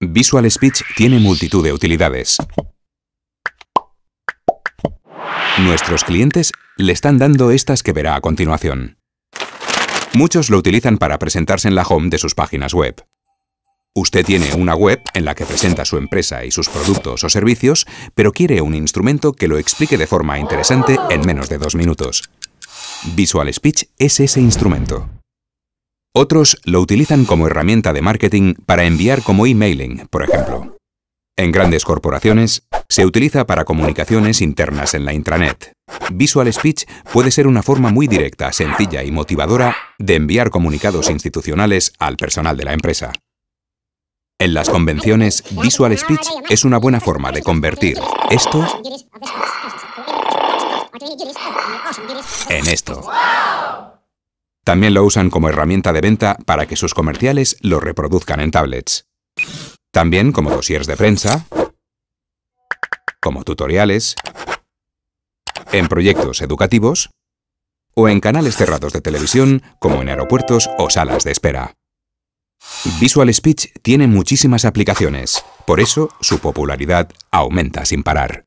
Visual Speech tiene multitud de utilidades. Nuestros clientes le están dando estas que verá a continuación. Muchos lo utilizan para presentarse en la home de sus páginas web. Usted tiene una web en la que presenta su empresa y sus productos o servicios, pero quiere un instrumento que lo explique de forma interesante en menos de dos minutos. Visual Speech es ese instrumento. Otros lo utilizan como herramienta de marketing para enviar como emailing, por ejemplo. En grandes corporaciones, se utiliza para comunicaciones internas en la intranet. Visual Speech puede ser una forma muy directa, sencilla y motivadora de enviar comunicados institucionales al personal de la empresa. En las convenciones, Visual Speech es una buena forma de convertir esto en esto. También lo usan como herramienta de venta para que sus comerciales lo reproduzcan en tablets. También como dossiers de prensa, como tutoriales, en proyectos educativos o en canales cerrados de televisión como en aeropuertos o salas de espera. Visual Speech tiene muchísimas aplicaciones, por eso su popularidad aumenta sin parar.